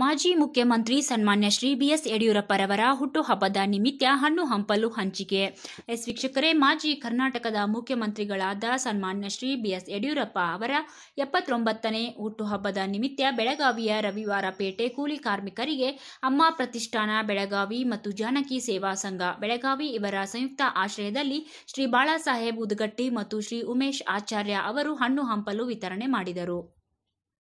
ಮಾಜಿ ಮುಖ್ಯಮಂತ್ರಿ ಸನ್ಮಾನ್ಯ ಶ್ರೀ ಬಿ ಎಸ್ ಯಡಿಯೂರಪ್ಪರವರ ಹುಟ್ಟುಹಬ್ಬದ ನಿಮಿತ್ತ ಹಣ್ಣು ಹಂಪಲು ಹಂಚಿಕೆ ಎಸ್ ವೀಕ್ಷಕರೇ ಮಾಜಿ ಕರ್ನಾಟಕದ ಮುಖ್ಯಮಂತ್ರಿಗಳಾದ ಸನ್ಮಾನ್ಯ ಶ್ರೀ ಬಿ ಎಸ್ ಯಡಿಯೂರಪ್ಪ ಅವರ ಎಪ್ಪತ್ತೊಂಬತ್ತನೇ ಹುಟ್ಟುಹಬ್ಬದ ನಿಮಿತ್ತ ಬೆಳಗಾವಿಯ ರವಿವಾರ ಪೇಟೆ ಕೂಲಿ ಕಾರ್ಮಿಕರಿಗೆ ಅಮ್ಮ ಪ್ರತಿಷ್ಠಾನ ಬೆಳಗಾವಿ ಮತ್ತು ಜಾನಕಿ ಸೇವಾ ಸಂಘ ಬೆಳಗಾವಿ ಇವರ ಸಂಯುಕ್ತ ಆಶ್ರಯದಲ್ಲಿ ಶ್ರೀ ಬಾಳಾಸಾಹೇಬ್ ಉದ್ಗಟ್ಟಿ ಮತ್ತು ಶ್ರೀ ಉಮೇಶ್ ಆಚಾರ್ಯ ಅವರು ಹಣ್ಣು ಹಂಪಲು ವಿತರಣೆ ಮಾಡಿದರು